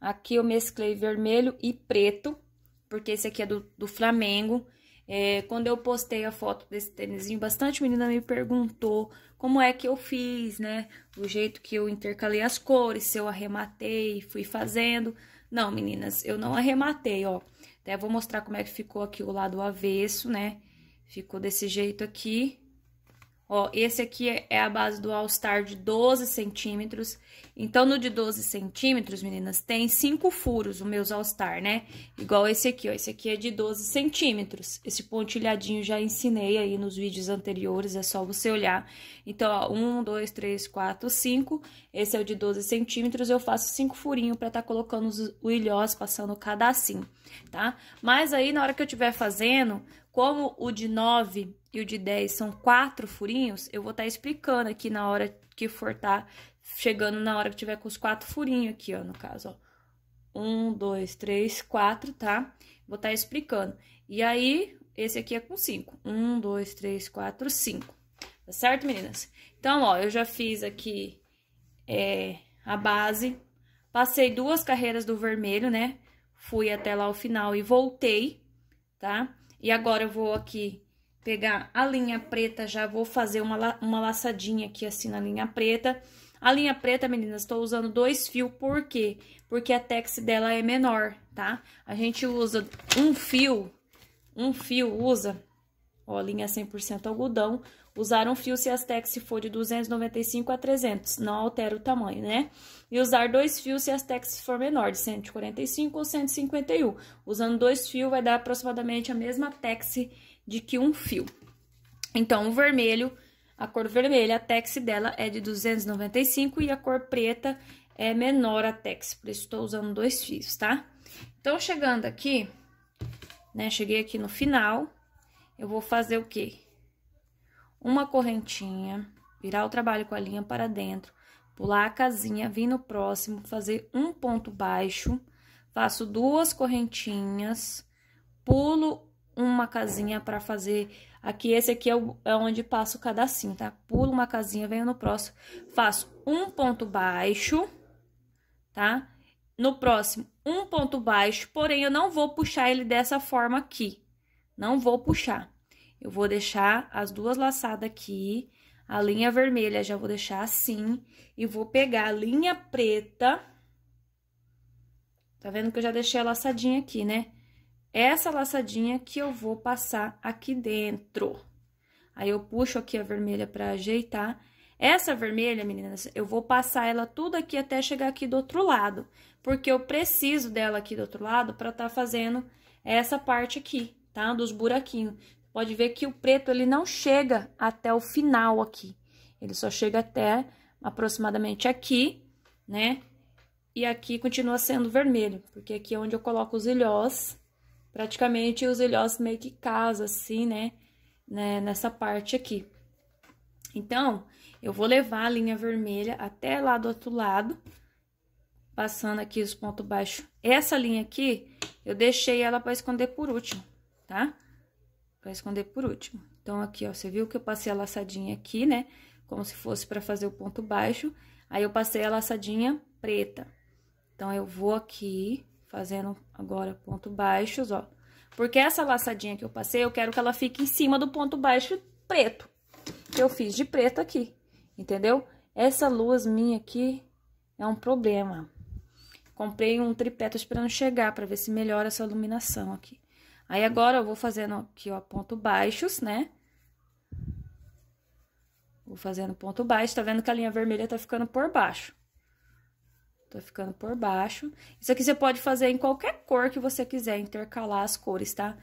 Aqui eu mesclei vermelho e preto, porque esse aqui é do, do Flamengo. É, quando eu postei a foto desse tênisinho, bastante menina me perguntou como é que eu fiz, né? O jeito que eu intercalei as cores, se eu arrematei, fui fazendo. Não, meninas, eu não arrematei, ó. Até vou mostrar como é que ficou aqui o lado avesso, né? Ficou desse jeito aqui. Ó, esse aqui é a base do All Star de 12 centímetros. Então, no de 12 centímetros, meninas, tem cinco furos, o meus All Star, né? Igual esse aqui, ó. Esse aqui é de 12 centímetros. Esse pontilhadinho já ensinei aí nos vídeos anteriores, é só você olhar. Então, ó, um, dois, três, quatro, cinco. Esse é o de 12 centímetros, eu faço cinco furinhos pra tá colocando os, o ilhós, passando cada assim, tá? Mas aí, na hora que eu tiver fazendo, como o de 9 e o de 10 são quatro furinhos, eu vou estar tá explicando aqui na hora que for tá chegando na hora que tiver com os quatro furinhos aqui, ó, no caso, ó. Um, dois, três, quatro, tá? Vou estar tá explicando. E aí, esse aqui é com cinco. Um, dois, três, quatro, cinco. Tá certo, meninas? Então, ó, eu já fiz aqui é, a base, passei duas carreiras do vermelho, né? Fui até lá o final e voltei, tá? E agora eu vou aqui pegar a linha preta, já vou fazer uma, uma laçadinha aqui assim na linha preta. A linha preta, meninas, estou usando dois fios, por quê? Porque a tex dela é menor, tá? A gente usa um fio, um fio usa, ó, linha 100% algodão, usar um fio se as tex for de 295 a 300, não altera o tamanho, né? E usar dois fios se as tex for menor, de 145 ou 151. Usando dois fios vai dar aproximadamente a mesma tex de que um fio. Então, o vermelho, a cor vermelha, a tex dela é de 295 e a cor preta é menor a tex, por isso estou usando dois fios, tá? Então, chegando aqui, né, cheguei aqui no final, eu vou fazer o quê? Uma correntinha, virar o trabalho com a linha para dentro, pular a casinha, vir no próximo, fazer um ponto baixo, faço duas correntinhas, pulo uma casinha para fazer aqui. Esse aqui é, o, é onde passo o cadacinho, tá? Pulo uma casinha, venho no próximo, faço um ponto baixo, tá? No próximo, um ponto baixo, porém, eu não vou puxar ele dessa forma aqui. Não vou puxar. Eu vou deixar as duas laçadas aqui, a linha vermelha já vou deixar assim, e vou pegar a linha preta... Tá vendo que eu já deixei a laçadinha aqui, né? essa laçadinha que eu vou passar aqui dentro. Aí, eu puxo aqui a vermelha pra ajeitar. Essa vermelha, meninas, eu vou passar ela tudo aqui até chegar aqui do outro lado. Porque eu preciso dela aqui do outro lado pra tá fazendo essa parte aqui, tá? Dos buraquinhos. Pode ver que o preto, ele não chega até o final aqui. Ele só chega até aproximadamente aqui, né? E aqui continua sendo vermelho, porque aqui é onde eu coloco os ilhós Praticamente os ilhós meio que casam assim, né? né? Nessa parte aqui. Então, eu vou levar a linha vermelha até lá do outro lado, passando aqui os pontos baixos. Essa linha aqui, eu deixei ela para esconder por último, tá? Para esconder por último. Então, aqui, ó, você viu que eu passei a laçadinha aqui, né? Como se fosse para fazer o ponto baixo. Aí, eu passei a laçadinha preta. Então, eu vou aqui, fazendo agora ponto baixos, ó. Porque essa laçadinha que eu passei, eu quero que ela fique em cima do ponto baixo preto, que eu fiz de preto aqui, entendeu? Essa luz minha aqui é um problema. Comprei um tripé, tô esperando chegar pra ver se melhora essa iluminação aqui. Aí, agora, eu vou fazendo aqui, ó, ponto baixos, né? Vou fazendo ponto baixo, tá vendo que a linha vermelha tá ficando por baixo. Tá ficando por baixo. Isso aqui você pode fazer em qualquer cor que você quiser, intercalar as cores, tá?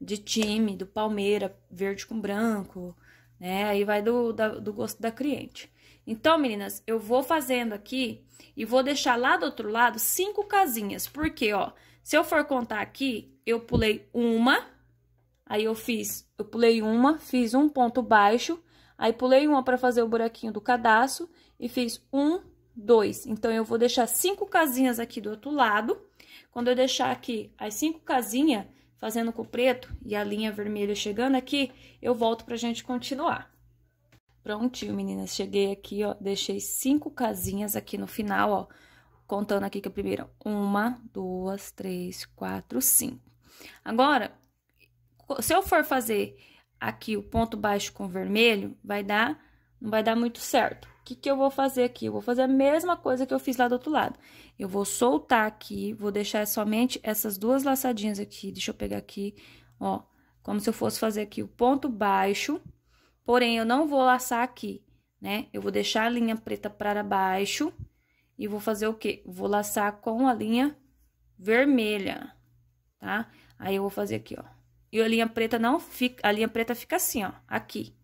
De time, do palmeira, verde com branco, né? Aí vai do, da, do gosto da cliente. Então, meninas, eu vou fazendo aqui e vou deixar lá do outro lado cinco casinhas. Porque, ó, se eu for contar aqui, eu pulei uma, aí eu fiz, eu pulei uma, fiz um ponto baixo, aí pulei uma para fazer o buraquinho do cadastro e fiz um dois. Então, eu vou deixar cinco casinhas aqui do outro lado. Quando eu deixar aqui as cinco casinhas, fazendo com o preto e a linha vermelha chegando aqui, eu volto pra gente continuar. Prontinho, meninas, cheguei aqui, ó, deixei cinco casinhas aqui no final, ó, contando aqui que a primeira, uma, duas, três, quatro, cinco. Agora, se eu for fazer aqui o ponto baixo com vermelho, vai dar, não vai dar muito certo. O que, que eu vou fazer aqui? Eu vou fazer a mesma coisa que eu fiz lá do outro lado. Eu vou soltar aqui, vou deixar somente essas duas laçadinhas aqui. Deixa eu pegar aqui, ó, como se eu fosse fazer aqui o ponto baixo, porém, eu não vou laçar aqui, né? Eu vou deixar a linha preta para baixo e vou fazer o quê? Vou laçar com a linha vermelha, tá? Aí, eu vou fazer aqui, ó. E a linha preta não fica, a linha preta fica assim, ó, aqui.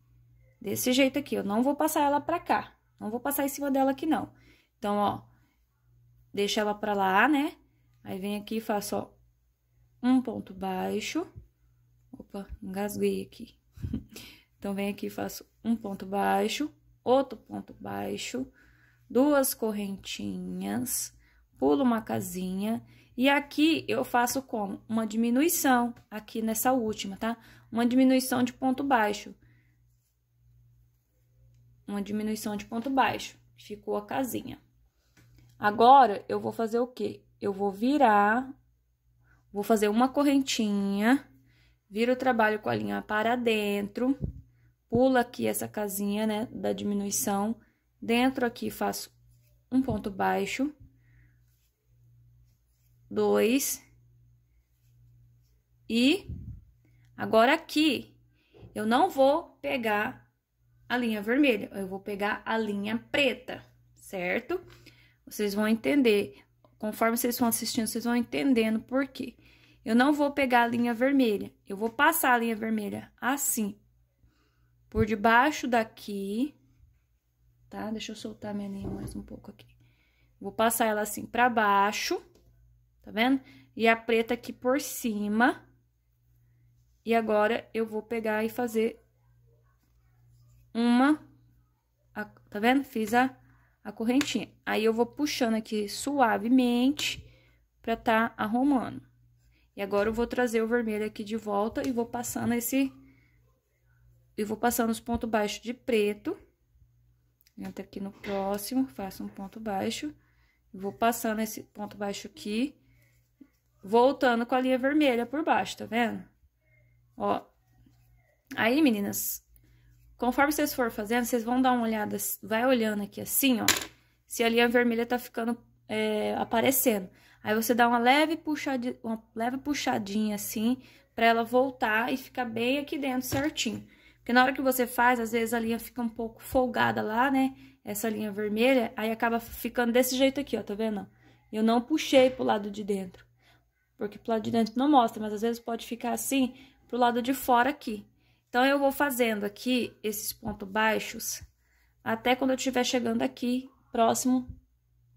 Desse jeito aqui, eu não vou passar ela pra cá, não vou passar em cima dela aqui, não. Então, ó, deixa ela pra lá, né? Aí, vem aqui e faço, ó, um ponto baixo. Opa, engasguei aqui. Então, vem aqui e faço um ponto baixo, outro ponto baixo, duas correntinhas, pulo uma casinha. E aqui, eu faço como? Uma diminuição, aqui nessa última, tá? Uma diminuição de ponto baixo uma diminuição de ponto baixo, ficou a casinha. Agora, eu vou fazer o quê? Eu vou virar, vou fazer uma correntinha, viro o trabalho com a linha para dentro, pula aqui essa casinha, né, da diminuição, dentro aqui faço um ponto baixo, dois, e agora aqui eu não vou pegar a linha vermelha, eu vou pegar a linha preta, certo? Vocês vão entender, conforme vocês vão assistindo, vocês vão entendendo por quê. Eu não vou pegar a linha vermelha, eu vou passar a linha vermelha assim, por debaixo daqui, tá? Deixa eu soltar minha linha mais um pouco aqui. Vou passar ela assim pra baixo, tá vendo? E a preta aqui por cima. E agora, eu vou pegar e fazer uma, a, tá vendo? Fiz a, a correntinha. Aí, eu vou puxando aqui suavemente pra tá arrumando. E agora, eu vou trazer o vermelho aqui de volta e vou passando esse... E vou passando os pontos baixos de preto. Entra aqui no próximo, faço um ponto baixo. Vou passando esse ponto baixo aqui. Voltando com a linha vermelha por baixo, tá vendo? Ó. Aí, meninas, Conforme vocês for fazendo, vocês vão dar uma olhada, vai olhando aqui assim, ó, se a linha vermelha tá ficando é, aparecendo. Aí você dá uma leve, puxadinha, uma leve puxadinha assim, pra ela voltar e ficar bem aqui dentro certinho. Porque na hora que você faz, às vezes a linha fica um pouco folgada lá, né? Essa linha vermelha, aí acaba ficando desse jeito aqui, ó, tá vendo? Eu não puxei pro lado de dentro, porque pro lado de dentro não mostra, mas às vezes pode ficar assim pro lado de fora aqui. Então, eu vou fazendo aqui esses pontos baixos até quando eu estiver chegando aqui, próximo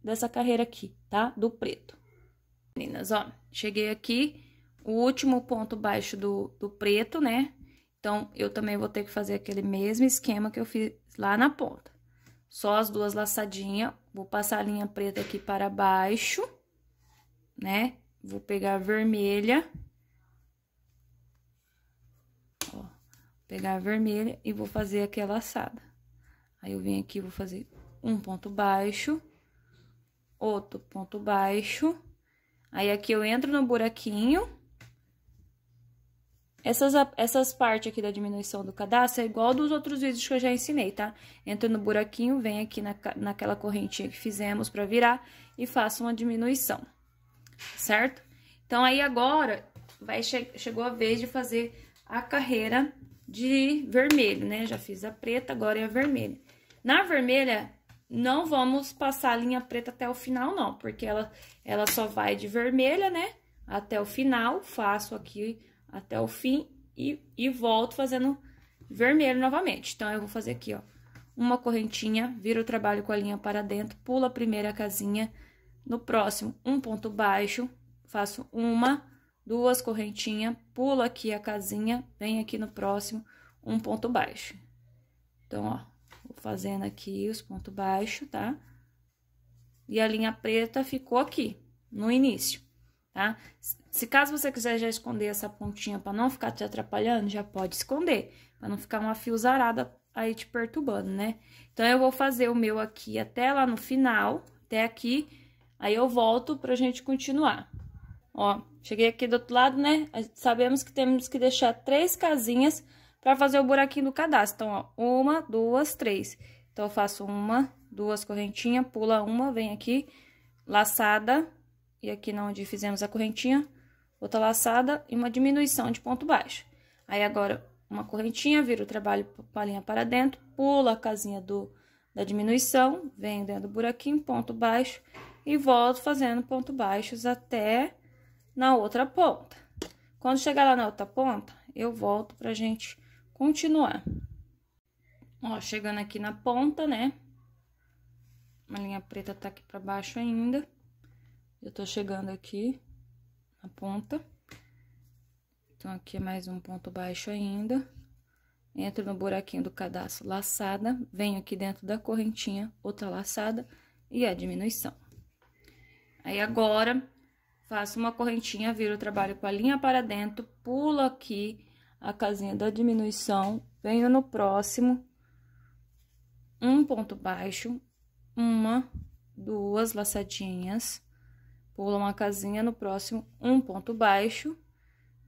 dessa carreira aqui, tá? Do preto. Meninas, ó, cheguei aqui, o último ponto baixo do, do preto, né? Então, eu também vou ter que fazer aquele mesmo esquema que eu fiz lá na ponta. Só as duas laçadinhas, vou passar a linha preta aqui para baixo, né? Vou pegar a vermelha pegar a vermelha e vou fazer aquela assada. Aí, eu venho aqui, vou fazer um ponto baixo, outro ponto baixo. Aí, aqui eu entro no buraquinho. Essas, essas partes aqui da diminuição do cadastro é igual dos outros vídeos que eu já ensinei, tá? Entra no buraquinho, vem aqui na, naquela correntinha que fizemos pra virar e faça uma diminuição, certo? Então, aí agora, vai che chegou a vez de fazer a carreira de vermelho, né? Já fiz a preta, agora é a vermelha. Na vermelha, não vamos passar a linha preta até o final, não, porque ela, ela só vai de vermelha, né? Até o final, faço aqui até o fim e, e volto fazendo vermelho novamente. Então, eu vou fazer aqui, ó, uma correntinha, vira o trabalho com a linha para dentro, pula a primeira casinha, no próximo, um ponto baixo, faço uma duas correntinhas, pula aqui a casinha, vem aqui no próximo, um ponto baixo. Então, ó, vou fazendo aqui os pontos baixos, tá? E a linha preta ficou aqui, no início, tá? Se caso você quiser já esconder essa pontinha para não ficar te atrapalhando, já pode esconder, para não ficar uma fiozarada aí te perturbando, né? Então, eu vou fazer o meu aqui até lá no final, até aqui, aí eu volto pra gente continuar. Ó, cheguei aqui do outro lado, né? Sabemos que temos que deixar três casinhas para fazer o buraquinho do cadastro. Então, ó, uma, duas, três. Então, eu faço uma, duas correntinhas, pula uma, vem aqui, laçada, e aqui na onde fizemos a correntinha, outra laçada e uma diminuição de ponto baixo. Aí, agora, uma correntinha, vira o trabalho palhinha para dentro, pula a casinha do, da diminuição, vem dentro do buraquinho, ponto baixo, e volto fazendo ponto baixos até na outra ponta. Quando chegar lá na outra ponta, eu volto pra gente continuar. Ó, chegando aqui na ponta, né? A linha preta tá aqui pra baixo ainda. Eu tô chegando aqui na ponta. Então, aqui é mais um ponto baixo ainda. Entro no buraquinho do cadastro laçada, venho aqui dentro da correntinha, outra laçada e a diminuição. Aí, agora, faço uma correntinha, viro o trabalho com a linha para dentro, pulo aqui a casinha da diminuição, venho no próximo, um ponto baixo, uma, duas laçadinhas, pulo uma casinha, no próximo, um ponto baixo,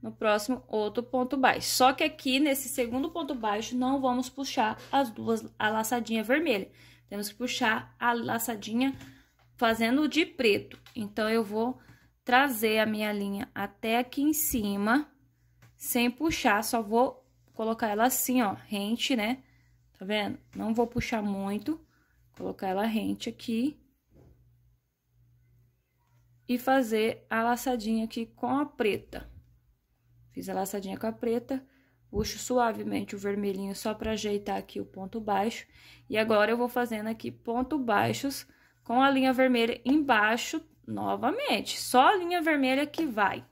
no próximo, outro ponto baixo. Só que aqui, nesse segundo ponto baixo, não vamos puxar as duas, a laçadinha vermelha. Temos que puxar a laçadinha fazendo de preto. Então, eu vou trazer a minha linha até aqui em cima, sem puxar, só vou colocar ela assim, ó, rente, né? Tá vendo? Não vou puxar muito, colocar ela rente aqui. E fazer a laçadinha aqui com a preta. Fiz a laçadinha com a preta, puxo suavemente o vermelhinho só pra ajeitar aqui o ponto baixo. E agora, eu vou fazendo aqui ponto baixos com a linha vermelha embaixo novamente, só a linha vermelha que vai,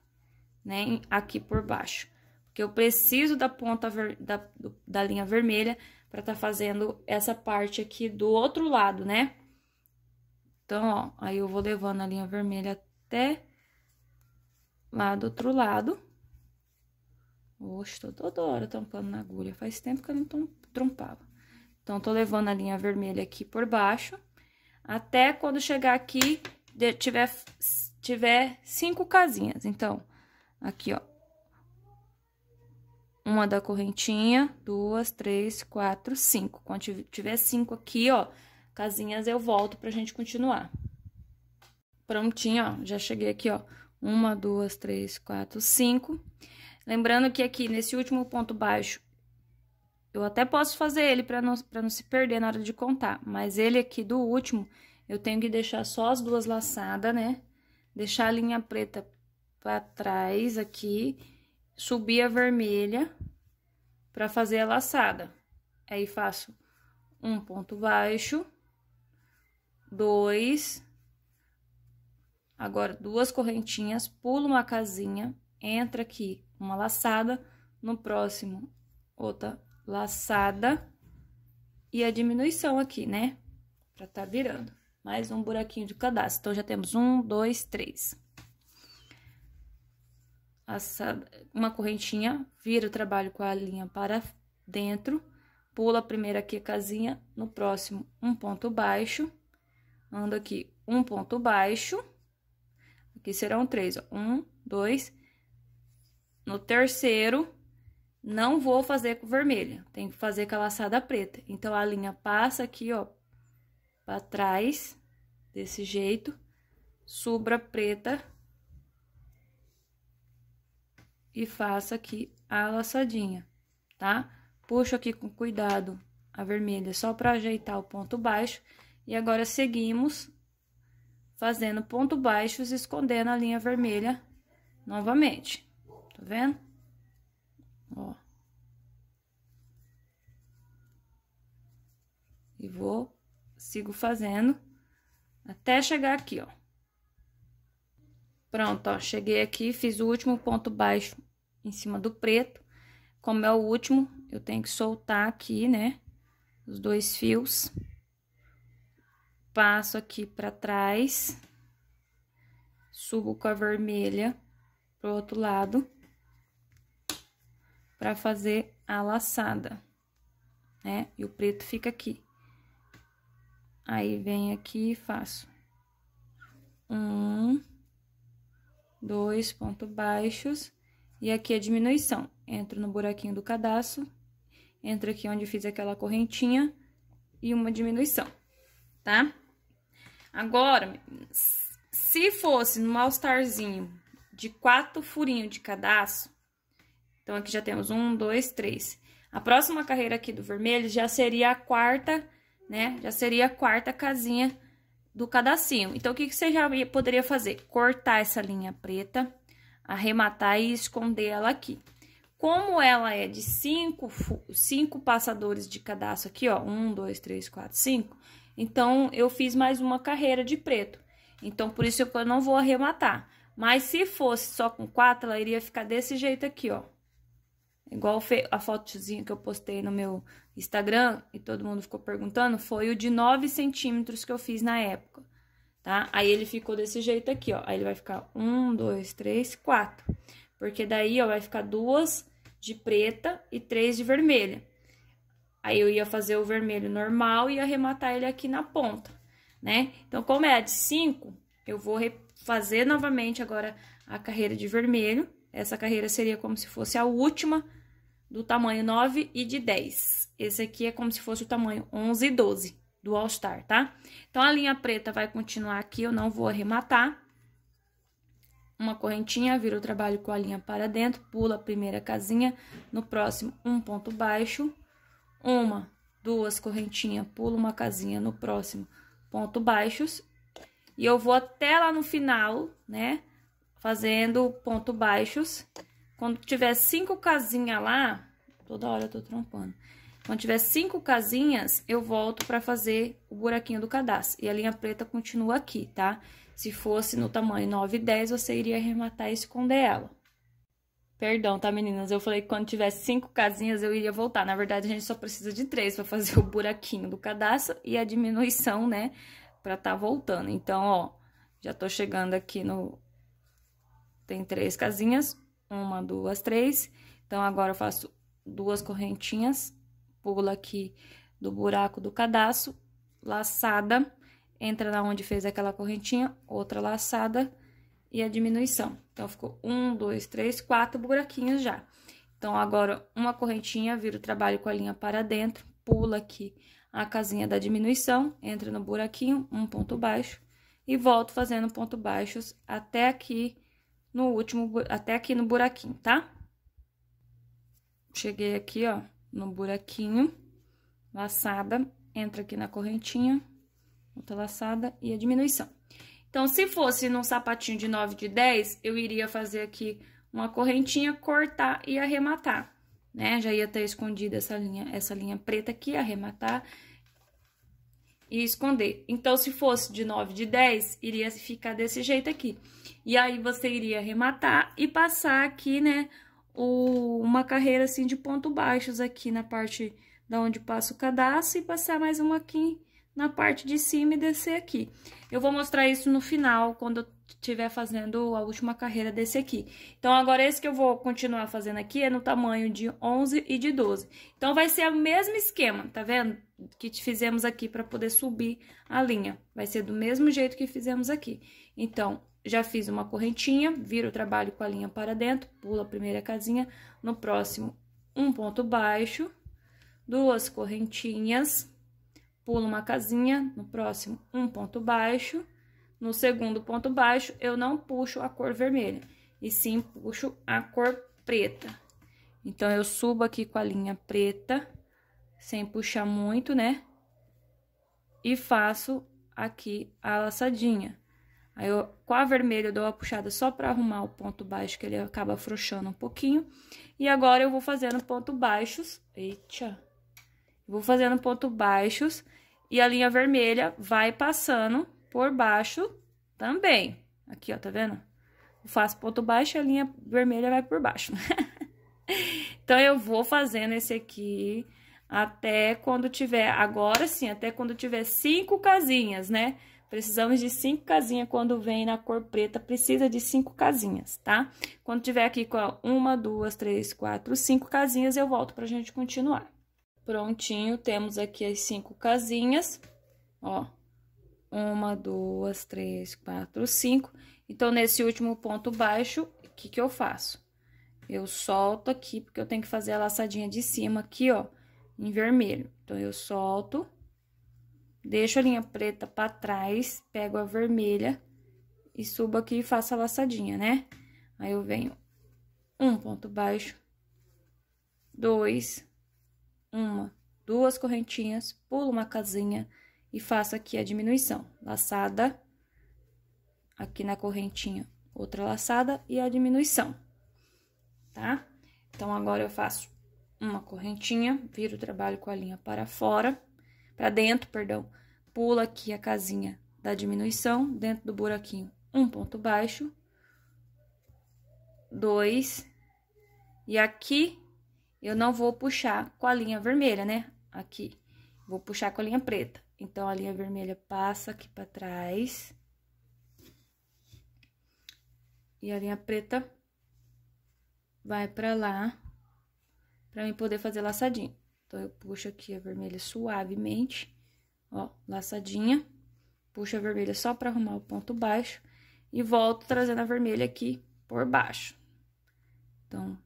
né, aqui por baixo. Porque eu preciso da ponta ver, da, da linha vermelha para tá fazendo essa parte aqui do outro lado, né? Então, ó, aí eu vou levando a linha vermelha até lá do outro lado. Oxe, tô toda hora tampando na agulha, faz tempo que eu não trompava. Então, tô levando a linha vermelha aqui por baixo, até quando chegar aqui tiver, tiver cinco casinhas. Então, aqui, ó. Uma da correntinha, duas, três, quatro, cinco. Quando tiver cinco aqui, ó, casinhas, eu volto pra gente continuar. Prontinho, ó, já cheguei aqui, ó. Uma, duas, três, quatro, cinco. Lembrando que aqui, nesse último ponto baixo, eu até posso fazer ele pra não, pra não se perder na hora de contar. Mas ele aqui do último, eu tenho que deixar só as duas laçadas, né? Deixar a linha preta pra trás aqui, subir a vermelha pra fazer a laçada. Aí, faço um ponto baixo, dois, agora duas correntinhas, pulo uma casinha, entra aqui uma laçada, no próximo outra laçada e a diminuição aqui, né? Pra tá virando mais um buraquinho de cadastro. Então, já temos um, dois, três. Essa, uma correntinha, vira o trabalho com a linha para dentro, pula a primeira aqui a casinha, no próximo, um ponto baixo, ando aqui um ponto baixo, aqui serão três, ó, um, dois, no terceiro, não vou fazer com vermelha, tem que fazer com a laçada preta. Então, a linha passa aqui, ó, para trás, desse jeito, subra preta e faça aqui a laçadinha, tá? Puxo aqui com cuidado a vermelha só para ajeitar o ponto baixo e agora seguimos fazendo ponto baixos escondendo a linha vermelha novamente. Tá vendo? Ó. E vou sigo fazendo até chegar aqui, ó. Pronto, ó, cheguei aqui, fiz o último ponto baixo em cima do preto. Como é o último, eu tenho que soltar aqui, né, os dois fios. Passo aqui pra trás, subo com a vermelha pro outro lado para fazer a laçada, né? E o preto fica aqui. Aí, vem aqui e faço um, dois pontos baixos, e aqui a é diminuição. Entro no buraquinho do cadastro, entro aqui onde fiz aquela correntinha e uma diminuição, tá? Agora, se fosse no All Starzinho de quatro furinhos de cadastro, então aqui já temos um, dois, três. A próxima carreira aqui do vermelho já seria a quarta né? Já seria a quarta casinha do cadacinho. Então, o que, que você já poderia fazer? Cortar essa linha preta, arrematar e esconder ela aqui. Como ela é de cinco, cinco passadores de cadastro aqui, ó, um, dois, três, quatro, cinco, então, eu fiz mais uma carreira de preto. Então, por isso eu não vou arrematar. Mas, se fosse só com quatro, ela iria ficar desse jeito aqui, ó. Igual a fotozinha que eu postei no meu Instagram e todo mundo ficou perguntando, foi o de 9 centímetros que eu fiz na época, tá? Aí ele ficou desse jeito aqui, ó. Aí ele vai ficar um, dois, três, quatro. Porque daí, ó, vai ficar duas de preta e três de vermelha. Aí eu ia fazer o vermelho normal e arrematar ele aqui na ponta, né? Então, como é a de 5, eu vou fazer novamente agora a carreira de vermelho. Essa carreira seria como se fosse a última do tamanho 9 e de 10. Esse aqui é como se fosse o tamanho 11 e 12 do All Star, tá? Então, a linha preta vai continuar aqui, eu não vou arrematar. Uma correntinha, vira o trabalho com a linha para dentro, pula a primeira casinha, no próximo, um ponto baixo, uma, duas correntinhas, pula uma casinha no próximo ponto baixos. E eu vou até lá no final, né, fazendo ponto baixos. Quando tiver cinco casinhas lá, Toda hora eu tô trampando. Quando tiver cinco casinhas, eu volto pra fazer o buraquinho do cadastro. E a linha preta continua aqui, tá? Se fosse no tamanho 9 e 10, você iria arrematar e esconder ela. Perdão, tá, meninas? Eu falei que quando tivesse cinco casinhas, eu iria voltar. Na verdade, a gente só precisa de três pra fazer o buraquinho do cadastro e a diminuição, né? Pra tá voltando. Então, ó, já tô chegando aqui no... Tem três casinhas. Uma, duas, três. Então, agora eu faço duas correntinhas, pula aqui do buraco do cadastro, laçada, entra na onde fez aquela correntinha, outra laçada e a diminuição. Então, ficou um, dois, três, quatro buraquinhos já. Então, agora, uma correntinha, vira o trabalho com a linha para dentro, pula aqui a casinha da diminuição, entra no buraquinho, um ponto baixo, e volto fazendo ponto baixos até aqui no último, até aqui no buraquinho, tá? cheguei aqui, ó, no buraquinho, laçada, entra aqui na correntinha, outra laçada e a diminuição. Então, se fosse num sapatinho de 9 de 10, eu iria fazer aqui uma correntinha, cortar e arrematar, né? Já ia ter escondido essa linha, essa linha preta aqui, arrematar e esconder. Então, se fosse de 9 de 10, iria ficar desse jeito aqui. E aí, você iria arrematar e passar aqui, né, ou uma carreira assim de ponto baixos aqui na parte da onde passa o cadastro e passar mais um aqui na parte de cima e descer aqui. Eu vou mostrar isso no final, quando eu estiver fazendo a última carreira desse aqui. Então, agora esse que eu vou continuar fazendo aqui é no tamanho de 11 e de 12. Então, vai ser o mesmo esquema, tá vendo? Que fizemos aqui para poder subir a linha. Vai ser do mesmo jeito que fizemos aqui. Então, já fiz uma correntinha, viro o trabalho com a linha para dentro, pulo a primeira casinha, no próximo, um ponto baixo, duas correntinhas, pulo uma casinha, no próximo, um ponto baixo, no segundo ponto baixo, eu não puxo a cor vermelha, e sim puxo a cor preta. Então, eu subo aqui com a linha preta, sem puxar muito, né? E faço aqui a laçadinha. Aí eu, com a vermelha eu dou uma puxada só pra arrumar o ponto baixo, que ele acaba afrouxando um pouquinho. E agora eu vou fazendo ponto baixos. Eita! Vou fazendo ponto baixos e a linha vermelha vai passando por baixo também. Aqui, ó, tá vendo? Eu faço ponto baixo e a linha vermelha vai por baixo. então, eu vou fazendo esse aqui até quando tiver... Agora sim, até quando tiver cinco casinhas, né? Precisamos de cinco casinhas quando vem na cor preta, precisa de cinco casinhas, tá? Quando tiver aqui com uma, duas, três, quatro, cinco casinhas, eu volto pra gente continuar. Prontinho, temos aqui as cinco casinhas, ó. Uma, duas, três, quatro, cinco. Então, nesse último ponto baixo, o que que eu faço? Eu solto aqui, porque eu tenho que fazer a laçadinha de cima aqui, ó, em vermelho. Então, eu solto Deixo a linha preta pra trás, pego a vermelha e subo aqui e faço a laçadinha, né? Aí, eu venho um ponto baixo, dois, uma, duas correntinhas, pulo uma casinha e faço aqui a diminuição. Laçada, aqui na correntinha, outra laçada e a diminuição, tá? Então, agora eu faço uma correntinha, viro o trabalho com a linha para fora para dentro, perdão, pula aqui a casinha da diminuição, dentro do buraquinho, um ponto baixo, dois, e aqui eu não vou puxar com a linha vermelha, né? Aqui, vou puxar com a linha preta. Então, a linha vermelha passa aqui para trás. E a linha preta vai para lá, para mim poder fazer laçadinho. Então, eu puxo aqui a vermelha suavemente, ó, laçadinha. Puxo a vermelha só para arrumar o ponto baixo e volto trazendo a vermelha aqui por baixo. Então,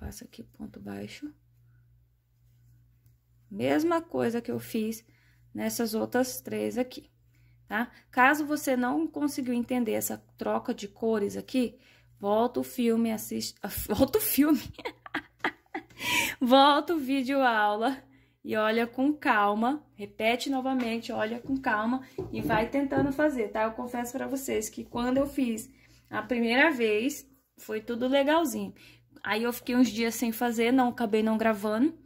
faço aqui ponto baixo. Mesma coisa que eu fiz nessas outras três aqui, tá? Caso você não conseguiu entender essa troca de cores aqui, volta o filme, assiste... Volta o filme! Volta o vídeo aula e olha com calma, repete novamente, olha com calma e vai tentando fazer, tá? Eu confesso para vocês que quando eu fiz a primeira vez, foi tudo legalzinho. Aí eu fiquei uns dias sem fazer, não acabei não gravando.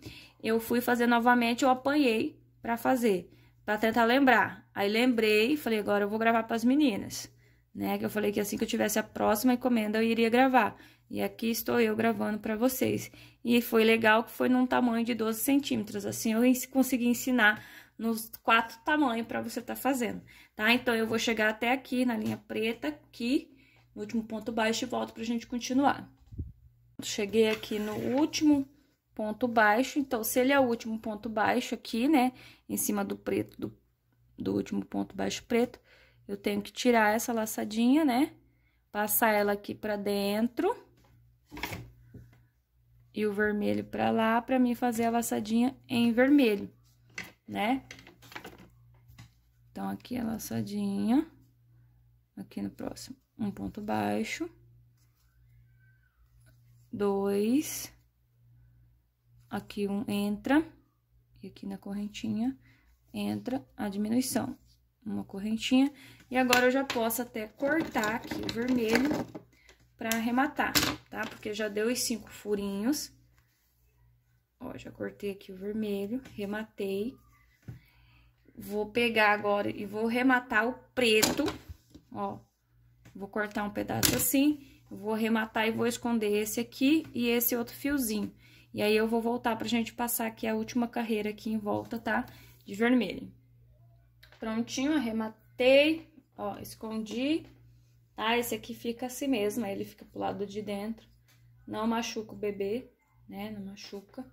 Eu fui fazer novamente, eu apanhei para fazer, para tentar lembrar. Aí lembrei, falei, agora eu vou gravar para as meninas, né? Que eu falei que assim que eu tivesse a próxima encomenda eu iria gravar. E aqui estou eu gravando para vocês. E foi legal que foi num tamanho de 12 centímetros. Assim, eu consegui ensinar nos quatro tamanhos para você tá fazendo, tá? Então, eu vou chegar até aqui na linha preta, aqui, no último ponto baixo e volto pra gente continuar. Cheguei aqui no último ponto baixo, então, se ele é o último ponto baixo aqui, né, em cima do preto, do, do último ponto baixo preto, eu tenho que tirar essa laçadinha, né, passar ela aqui pra dentro e o vermelho para lá para mim fazer a laçadinha em vermelho, né? Então, aqui a laçadinha, aqui no próximo, um ponto baixo, dois, aqui um entra, e aqui na correntinha entra a diminuição, uma correntinha, e agora eu já posso até cortar aqui o vermelho pra arrematar, tá? Porque já deu os cinco furinhos. Ó, já cortei aqui o vermelho, rematei. Vou pegar agora e vou rematar o preto, ó. Vou cortar um pedaço assim, vou rematar e vou esconder esse aqui e esse outro fiozinho. E aí, eu vou voltar pra gente passar aqui a última carreira aqui em volta, tá? De vermelho. Prontinho, arrematei, ó, escondi ah, esse aqui fica assim mesmo, aí ele fica pro lado de dentro. Não machuca o bebê, né? Não machuca.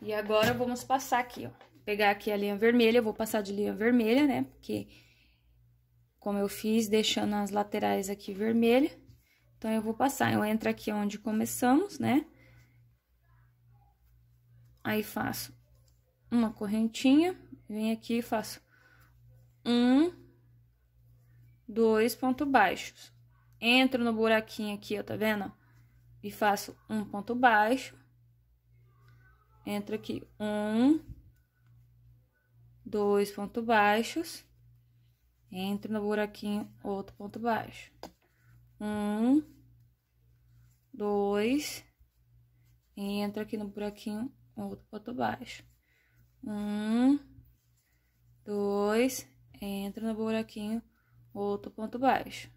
E agora vamos passar aqui, ó. Pegar aqui a linha vermelha, eu vou passar de linha vermelha, né? Porque como eu fiz, deixando as laterais aqui vermelha. Então, eu vou passar, eu entro aqui onde começamos, né? Aí, faço uma correntinha, venho aqui e faço um, dois pontos baixos. Entro no buraquinho aqui, ó, tá vendo? E faço um ponto baixo. Entro aqui, um, dois pontos baixos. Entro no buraquinho, outro ponto baixo. Um, dois, e entra aqui no buraquinho, outro ponto baixo. Um, dois, entra no buraquinho, outro ponto baixo.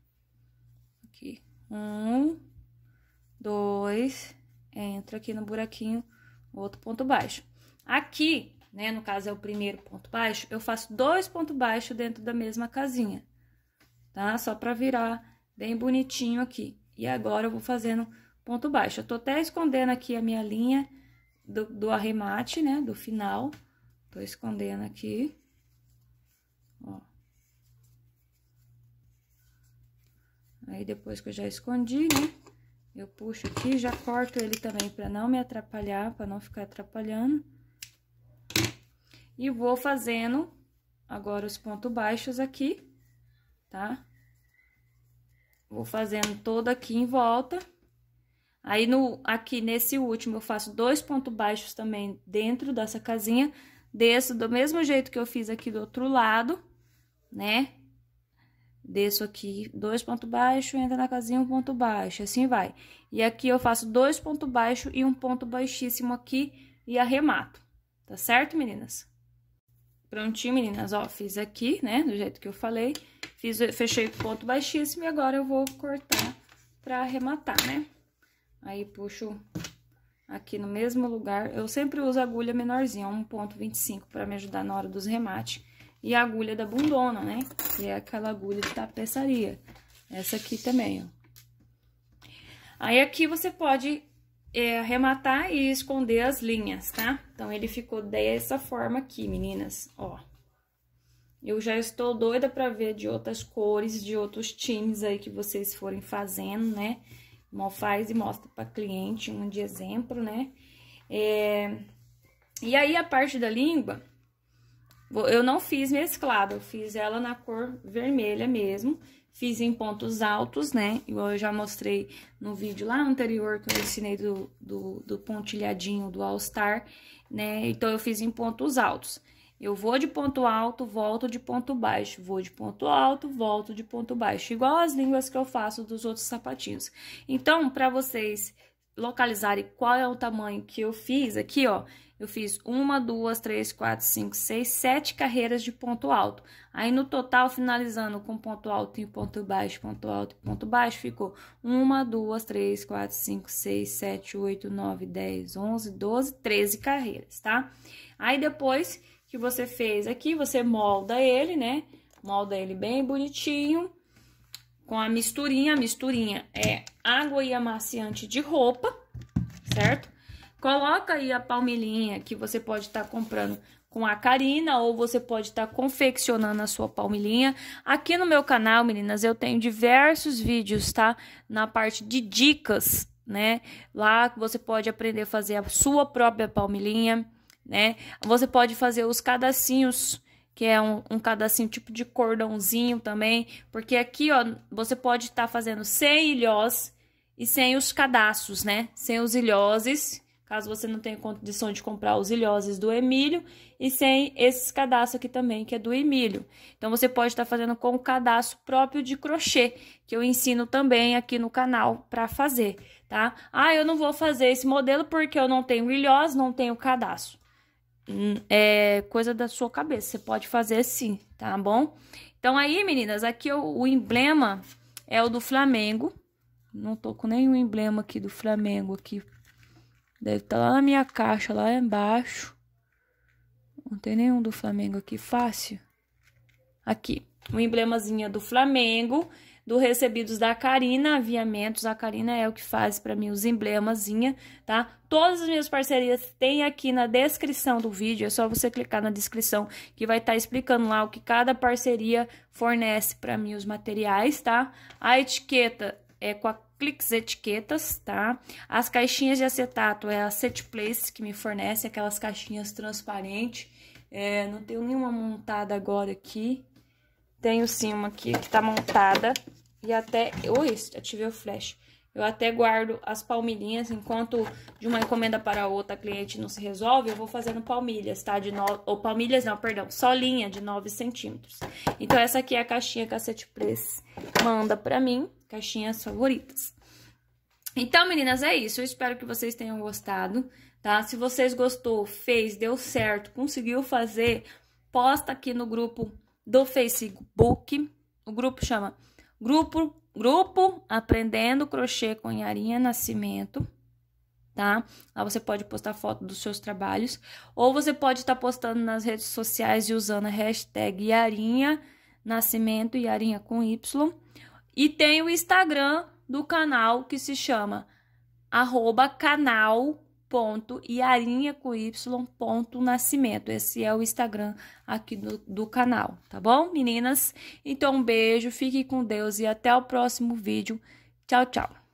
Aqui, um, dois, entra aqui no buraquinho, outro ponto baixo. Aqui, né, no caso é o primeiro ponto baixo, eu faço dois pontos baixos dentro da mesma casinha, tá? Só pra virar bem bonitinho aqui. E agora eu vou fazendo ponto baixo. Eu tô até escondendo aqui a minha linha do, do arremate, né, do final. Tô escondendo aqui. Aí, depois que eu já escondi, né, eu puxo aqui, já corto ele também pra não me atrapalhar, pra não ficar atrapalhando. E vou fazendo agora os pontos baixos aqui, tá? Vou fazendo todo aqui em volta. Aí, no, aqui nesse último, eu faço dois pontos baixos também dentro dessa casinha. Desço do mesmo jeito que eu fiz aqui do outro lado, né? desço aqui dois pontos baixo, entra na casinha um ponto baixo, assim vai. E aqui eu faço dois pontos baixo e um ponto baixíssimo aqui e arremato, tá certo, meninas? Prontinho, meninas, ó, fiz aqui, né, do jeito que eu falei, fiz, fechei o ponto baixíssimo e agora eu vou cortar pra arrematar, né? Aí, puxo aqui no mesmo lugar, eu sempre uso agulha menorzinha, 1.25, pra me ajudar na hora dos remates, e a agulha da bundona, né? Que é aquela agulha de tapeçaria. Essa aqui também, ó. Aí aqui você pode é, arrematar e esconder as linhas, tá? Então, ele ficou dessa forma aqui, meninas, ó. Eu já estou doida para ver de outras cores, de outros times aí que vocês forem fazendo, né? faz e mostra para cliente um de exemplo, né? É... E aí, a parte da língua, eu não fiz mesclado, eu fiz ela na cor vermelha mesmo. Fiz em pontos altos, né? Igual eu já mostrei no vídeo lá anterior que eu ensinei do, do, do pontilhadinho do All Star, né? Então, eu fiz em pontos altos. Eu vou de ponto alto, volto de ponto baixo, vou de ponto alto, volto de ponto baixo, igual as línguas que eu faço dos outros sapatinhos. Então, para vocês localizarem qual é o tamanho que eu fiz aqui, ó, eu fiz uma, duas, três, quatro, cinco, seis, sete carreiras de ponto alto. Aí no total, finalizando com ponto alto e ponto baixo, ponto alto e ponto baixo, ficou uma, duas, três, quatro, cinco, seis, sete, oito, nove, dez, onze, doze, treze carreiras, tá? Aí depois que você fez aqui, você molda ele, né? Molda ele bem bonitinho com a misturinha. A misturinha é água e amaciante de roupa, certo? Coloca aí a palmilhinha que você pode estar tá comprando com a Karina ou você pode estar tá confeccionando a sua palmilhinha. Aqui no meu canal, meninas, eu tenho diversos vídeos, tá? Na parte de dicas, né? Lá você pode aprender a fazer a sua própria palmilhinha, né? Você pode fazer os cadacinhos, que é um, um cadacinho tipo de cordãozinho também, porque aqui, ó, você pode estar tá fazendo sem ilhós e sem os cadaços, né? Sem os ilhoses caso você não tenha condição de comprar os ilhoses do Emílio, e sem esses cadastros aqui também, que é do Emílio. Então, você pode estar fazendo com o cadastro próprio de crochê, que eu ensino também aqui no canal para fazer, tá? Ah, eu não vou fazer esse modelo porque eu não tenho ilhós, não tenho cadastro. Hum, é coisa da sua cabeça, você pode fazer sim, tá bom? Então, aí, meninas, aqui o, o emblema é o do Flamengo. Não tô com nenhum emblema aqui do Flamengo aqui Deve estar tá lá na minha caixa, lá embaixo. Não tem nenhum do Flamengo aqui, fácil. Aqui, um emblemazinha do Flamengo, do Recebidos da Karina Aviamentos. A Karina é o que faz para mim os emblemazinha, tá? Todas as minhas parcerias tem aqui na descrição do vídeo. É só você clicar na descrição que vai estar tá explicando lá o que cada parceria fornece para mim os materiais, tá? A etiqueta é com a cliques etiquetas, tá? As caixinhas de acetato é a Set Place que me fornece aquelas caixinhas transparentes. É, não tenho nenhuma montada agora aqui. Tenho sim uma aqui que tá montada. E até... Ui, ativei o flash. Eu até guardo as palmilhinhas, enquanto de uma encomenda para outra a cliente não se resolve, eu vou fazendo palmilhas, tá? De no... Ou palmilhas não, perdão, solinha de 9 centímetros. Então, essa aqui é a caixinha que a set place manda pra mim caixinhas favoritas. Então, meninas, é isso. Eu espero que vocês tenham gostado, tá? Se vocês gostou, fez, deu certo, conseguiu fazer, posta aqui no grupo do Facebook. O grupo chama Grupo Grupo Aprendendo Crochê com Yarinha Nascimento, tá? Lá você pode postar foto dos seus trabalhos, ou você pode estar tá postando nas redes sociais e usando a hashtag Yarinha Nascimento, Yarinha com Y, e tem o Instagram do canal que se chama arroba canal ponto com y ponto nascimento. Esse é o Instagram aqui do, do canal, tá bom, meninas? Então, um beijo, fique com Deus e até o próximo vídeo. Tchau, tchau.